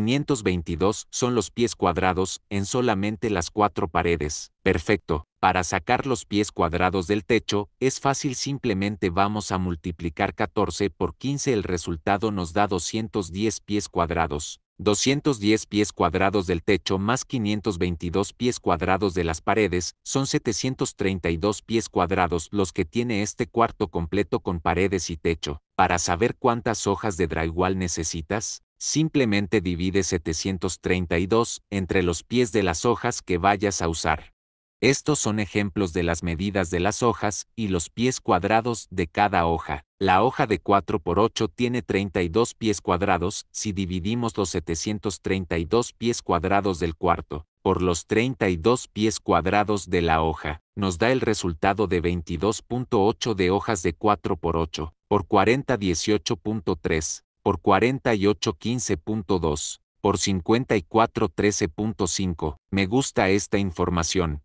522 son los pies cuadrados en solamente las cuatro paredes. Perfecto. Para sacar los pies cuadrados del techo, es fácil simplemente vamos a multiplicar 14 por 15 el resultado nos da 210 pies cuadrados. 210 pies cuadrados del techo más 522 pies cuadrados de las paredes, son 732 pies cuadrados los que tiene este cuarto completo con paredes y techo. Para saber cuántas hojas de drywall necesitas, simplemente divide 732 entre los pies de las hojas que vayas a usar. Estos son ejemplos de las medidas de las hojas y los pies cuadrados de cada hoja. La hoja de 4 por 8 tiene 32 pies cuadrados si dividimos los 732 pies cuadrados del cuarto por los 32 pies cuadrados de la hoja, nos da el resultado de 22.8 de hojas de 4 por 8, por 40 18.3, por 4815.2, por 5413.5. Me gusta esta información.